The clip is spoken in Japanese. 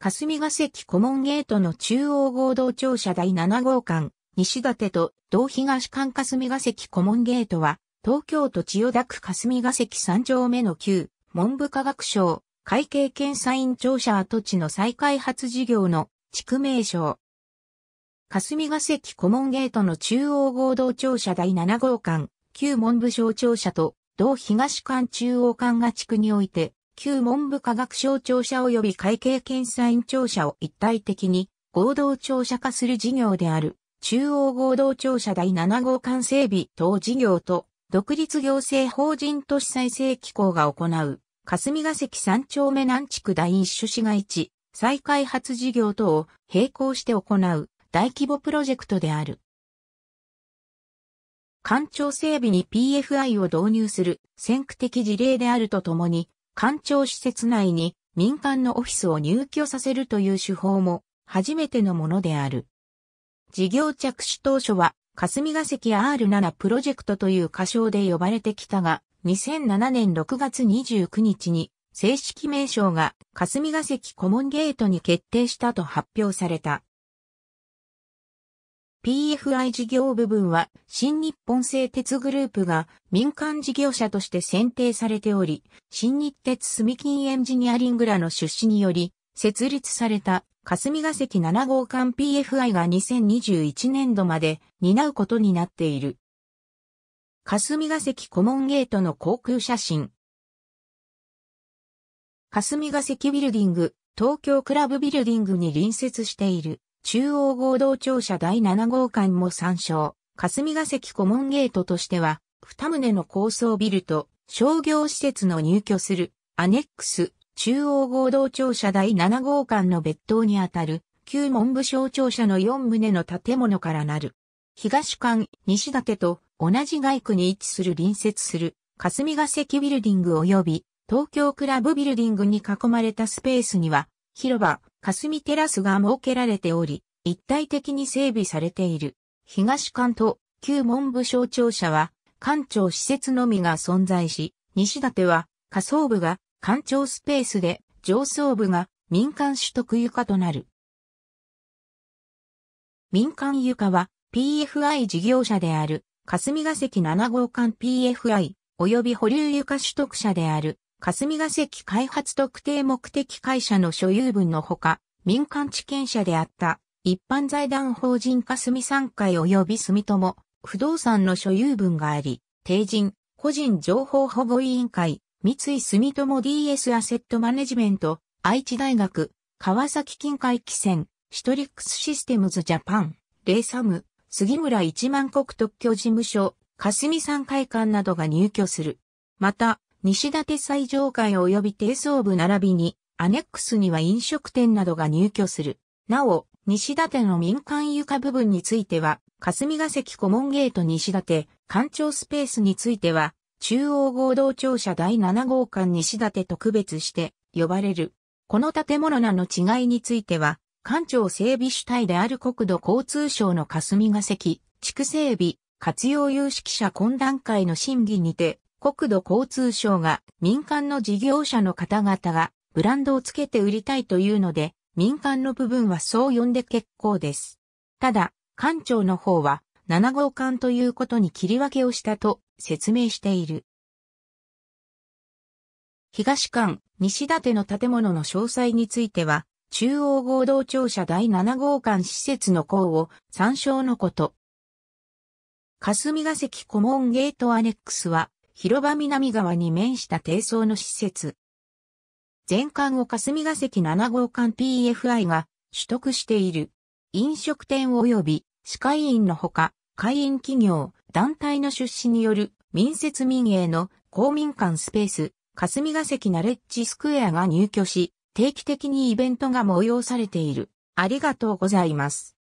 霞ヶ関コモンゲートの中央合同庁舎第7号館、西館と同東館霞ヶ関コモンゲートは、東京都千代田区霞ヶ関3丁目の旧、文部科学省、会計検査院庁舎跡地の再開発事業の地区名称。霞ヶ関コモンゲートの中央合同庁舎第7号館、旧文部省庁舎と同東館中央館が地区において、旧文部科学省庁舎及び会計検査院庁舎を一体的に合同庁舎化する事業である、中央合同庁舎第7号館整備等事業と、独立行政法人都市再生機構が行う、霞ヶ関三丁目南地区第一種市街地、再開発事業等を並行して行う大規模プロジェクトである。官庁整備に PFI を導入する先駆的事例であるとともに、官庁施設内に民間のオフィスを入居させるという手法も初めてのものである。事業着手当初は霞が関 R7 プロジェクトという仮称で呼ばれてきたが、2007年6月29日に正式名称が霞が関コモンゲートに決定したと発表された。PFI 事業部分は、新日本製鉄グループが民間事業者として選定されており、新日鉄住金エンジニアリングらの出資により、設立された霞ヶ関7号館 PFI が2021年度まで担うことになっている。霞ヶ関コモンゲートの航空写真。霞ヶ関ビルディング、東京クラブビルディングに隣接している。中央合同庁舎第7号館も参照、霞ヶ関コモンゲートとしては、二棟の高層ビルと商業施設の入居するアネックス中央合同庁舎第7号館の別棟にあたる旧文部省庁舎の4棟の建物からなる。東館西建と同じ外区に位置する隣接する霞ヶ関ビルディング及び東京クラブビルディングに囲まれたスペースには広場霞テラスが設けられており、一体的に整備されている。東館と旧文部省庁舎は、館長施設のみが存在し、西館は、下層部が館長スペースで、上層部が民間取得床となる。民間床は PFI 事業者である霞ヶ関7号館 PFI 及び保留床取得者である霞ヶ関開発特定目的会社の所有分のほか民間地権者であった一般財団法人霞三会及び住友、不動産の所有分があり、定人、個人情報保護委員会、三井住友 DS アセットマネジメント、愛知大学、川崎近海汽船、シトリックスシステムズジャパン、レイサム、杉村一万国特許事務所、霞三会館などが入居する。また、西立最上階及び低層部並びに、アネックスには飲食店などが入居する。なお、西立の民間床部分については、霞ヶ関モンゲート西館、館長スペースについては、中央合同庁舎第7号館西館と区別して呼ばれる。この建物名の違いについては、館長整備主体である国土交通省の霞ヶ関、地区整備、活用有識者懇談会の審議にて、国土交通省が民間の事業者の方々がブランドをつけて売りたいというので、民間の部分はそう呼んで結構です。ただ、艦長の方は7号館ということに切り分けをしたと説明している。東館、西館の建物の詳細については、中央合同庁舎第7号館施設の項を参照のこと。霞ヶ関コモンゲートアネックスは、広場南側に面した低層の施設。全館を霞が関7号館 PFI が取得している。飲食店及び歯科医院のほか、会員企業、団体の出資による民設民営の公民館スペース、霞が関ナレッジスクエアが入居し、定期的にイベントが催されている。ありがとうございます。